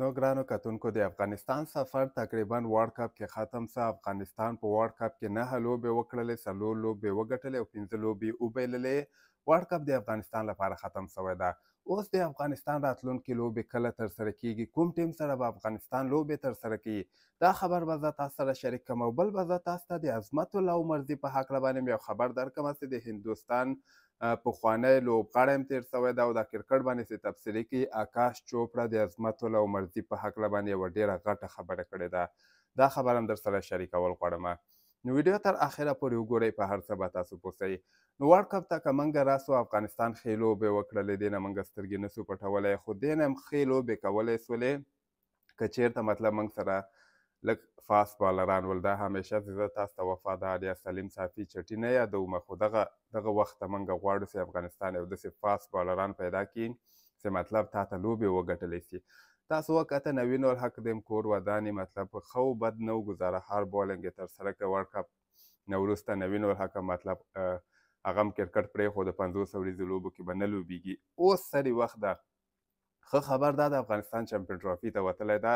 نو ګرانو کتونکو د افغانستان سفر تقریبا ورلد کپ کې ختم سه افغانستان په ورلد کپ کې نه لوبې وکړلې څلور لوبې وګټلې او پنځه لوبې وبایللې ورلد کپ د افغانستان لپاره ختم سوی ده اوس د افغانستان راتلونکي لوبې کله تر سره کیږي کوم ټیم سره به افغانستان لوبې تر سره کوي دا خبر به زه تاسو سره شریک کوم او بل به زه تاسو ته د عظمت الله عمرزي په هکله باندې یو خبر درکوم چې د هندوستان پخوانی لوبغاړی هم تیر سوی ده او د کرکټ باندې چې تبصرې کوي آکاش چوپړه د عظمت الله عمرزي په هکله باندې یوه ډېره غټه خبره کړې ده دا خبر هم درسره شریکول غواړم نو ویډیو تر اخره پورې وګورئ په هر څه به تاسو پوسئ نو ورلډ کپ ته که موږ راسو افغانستان ښې لوبې وکړلې دې نه موږ سترګې نسو پټولی خو دې نه هم ښې لوبې کولی سولې که چېرته مطلب موږ سره لږ فاست بالران ول دا همیشه زه تاسو ته وفادار یا سلیم صافي چټي نه یادومه خو دغه دغه وخت ته موږ غواړو چې افغانستان یو داسې فاست بالران پیدا کړي چې مطلب تا ته لوبې وګټلی سي تاسو وکته نوین الحق کور ودانی مطلب خو بد نو گزاره هر بولنګ تر سره کې ورلد کپ نو وروسته نوین الحق مطلب هغه کرکټ پرې خو د 500 ورځې لوبو کې بنلو بیږي اوس سری وخت ده خو خبر دا د افغانستان چمپیون ټرافي ته وتلی ده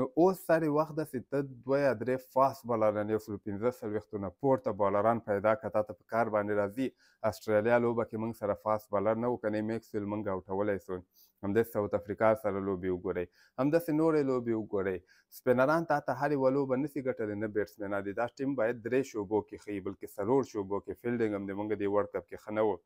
نو اوس سری وخت ده چې ته دوه یا درې فاست بالران یو سلو پنځه څلوېښتونه پورته بالران پیدا که تا ته په کار باندې راځي استرالیا لوبه کې موږ سره فاست بالر نه و که نه میکسویل موږ اوټولی سو همداسې ساوت افریقا سره لوبې وګورئ همداسې نورې لوبې وګورئ سپینران تا ته هرې یوه لوبه نسي ګټلی نه بیټسمینان دي دا ټیم باید درې شوبو کې ښیي بلکې څلور شوبو کې فیلډینګ هم د موږ د ورلډ کپ کې ښه نه و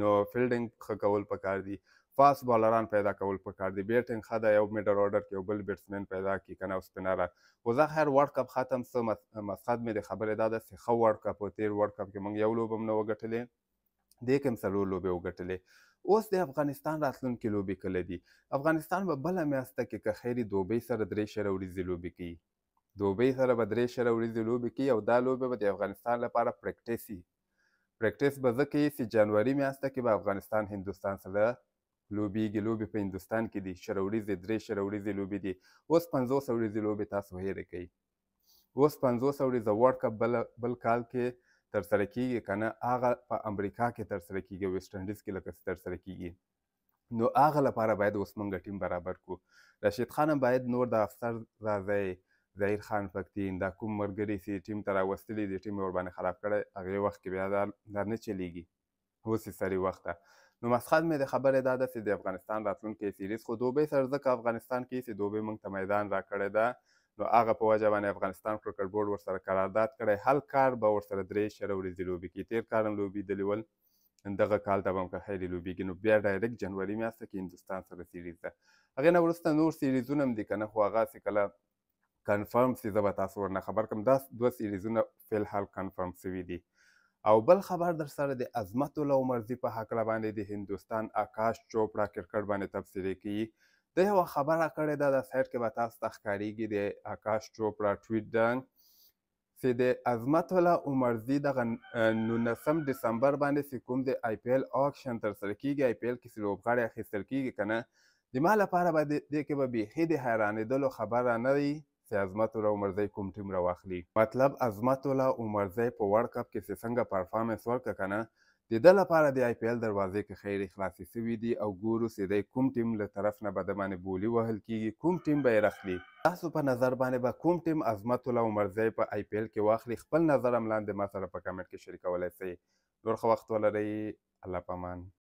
نو فیلډینګ ښه کول پکار دي فاست بالران پیدا کول پکار دي بیټینګ خا دا یو میډل اورډر کې یو بل بیټسمن پیدا کی کنه او سپینر خو زه هر ورلد کپ ختم سم مسخد مې د خبره دا د خو ورلد کپ او تیر ورلد کپ کې موږ یو لوبم نه وګټلې دې کوم سلو لوبې وګټلې اوس د افغانستان راتلونکي لوبي کله دي افغانستان به بل میاسته کې که خیری دوبۍ سره درې شره ورځې لوبي کوي دوبۍ سره به درې شره ورځې لوبي کوي او دا لوبه به د افغانستان لپاره پریکټیس پریکټیس به ځکه چې جنوري میاسته کې به افغانستان هندوستان سره لوبېږي لوبې په هندوستان کې دي شل ورځې درې شل ورځې لوبې دي اوس پنځوس ورځې لوبې تاسو هېرې کوئ اوس پنځوس ورځې ورلډ کپ بل بل کال کې ترسره کیږي کنه هغه په امریکا کې ترسره کیږي ویسټ انډیز کې لکه ترسره کیږي نو هغه لپاره باید اوس مونږ ټیم برابر کو رشید خان باید نور د افسر راځي ظاهر خان پکتین دا کوم مرګري سي ټیم تر واستلې دي ټیم ور باندې خراب کړي هغه وخت کې بیا دا نه چلیږي اوس یې سری وخته نو مسخد مې د خبره دا ده چې د افغانستان راتلونکي سیریز خو دوبۍ سره ځکه افغانستان کې چې دوبۍ موږ ته میدان راکړی ده نو هغه په وجه باندې افغانستان کرکټ بورډ ورسره قرارداد کړی هل کار به ورسره درې شره ورځې لوبې کې تېر کار هم لوبېدلي ول دغه کال ته به هم که خیلی لوبېږي نو بیا ډایرکټ جنوري میاشته کې هندوستان سره سیریز ده هغې نه وروسته نور سیریزونه هم دي که نه خو هغه هسې کله کنفرم سي زه به تاسو ورنه خبر کړم دا دوه سیریزونه فیلحال کنفرم سوي دي او بل خبر در سره د عظمت الله مرزي په حکله باندې د هندستان آکاش چوپړه کرکټ باندې تفسیرې کی د یو خبره کړې ده د سایت کې به تاسو ته ښکاریږي د آکاش چوپړه ټویټ ده چې د عظمت الله عمرزي د 19 دسمبر باندې چې کوم د آی پی ایل اکشن تر سره کیږي آی پی ایل کې لوبغاړي اخیستل کیږي کنه د ما لپاره به د کې به بيخي د حیرانېدلو خبره نه دی چې عظمت الله عمرزی کوم ټیم راواخلي مطلب عظمت الله عمرزی په ورلد کپ کې چې څنګه پرفارمنس ورکړه کنه د ده لپاره د آی پی ایل دروازې کې خیر خلاصې سوي دي او ګورو چې دی کوم ټیم له طرف نه به د باندې بولي وهل کیږي کوم ټیم به یې راخلي تاسو په نظر باندې به با کوم ټیم عظمت الله عمرزی په آی پی ایل کې واخلي خپل نظر هم لاندې ما سره په کمنټ کې شریکولی سئ نور ښه وخت ولرئ الله پامان